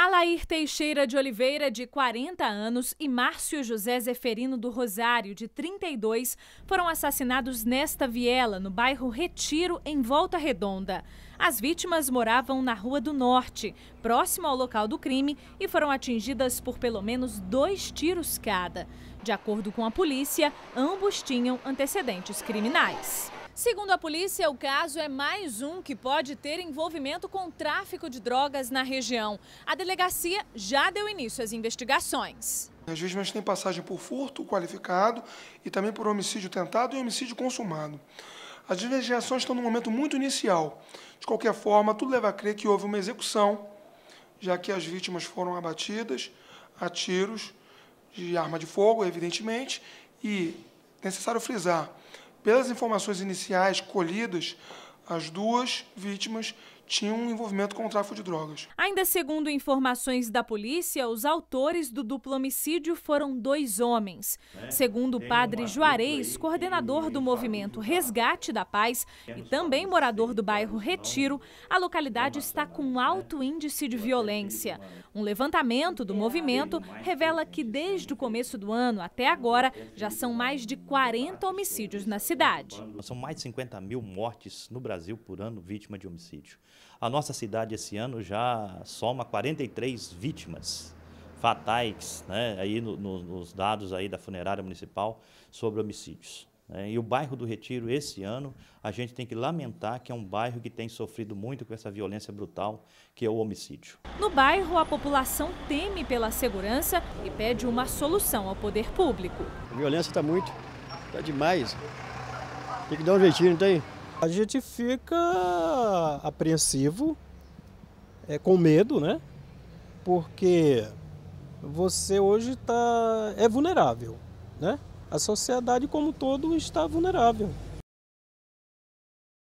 Alair Teixeira de Oliveira, de 40 anos, e Márcio José Zeferino do Rosário, de 32, foram assassinados nesta viela, no bairro Retiro, em Volta Redonda. As vítimas moravam na Rua do Norte, próximo ao local do crime, e foram atingidas por pelo menos dois tiros cada. De acordo com a polícia, ambos tinham antecedentes criminais. Segundo a polícia, o caso é mais um que pode ter envolvimento com tráfico de drogas na região. A delegacia já deu início às investigações. As vítimas têm passagem por furto qualificado e também por homicídio tentado e homicídio consumado. As investigações estão num momento muito inicial. De qualquer forma, tudo leva a crer que houve uma execução, já que as vítimas foram abatidas a tiros de arma de fogo, evidentemente, e necessário frisar, pelas informações iniciais colhidas, as duas vítimas tinham um envolvimento com o tráfico de drogas. Ainda segundo informações da polícia, os autores do duplo homicídio foram dois homens. É, segundo o padre Juarez, aí, coordenador do movimento Resgate da Paz é e também morador do bairro né? Retiro, a localidade está com alto né? índice de violência. Um levantamento do é movimento revela que desde o começo do ano até agora já são mais de 40 homicídios na cidade. São mais de 50 mil mortes no Brasil por ano vítima de homicídio. A nossa cidade esse ano já soma 43 vítimas fatais, né, aí no, no, nos dados aí da funerária municipal sobre homicídios. Né? E o bairro do Retiro, esse ano, a gente tem que lamentar que é um bairro que tem sofrido muito com essa violência brutal, que é o homicídio. No bairro, a população teme pela segurança e pede uma solução ao poder público. A violência está muito, está demais. Tem que dar um jeitinho, não tem? A gente fica apreensivo, é, com medo, né? Porque você hoje tá, é vulnerável, né? A sociedade como um todo está vulnerável.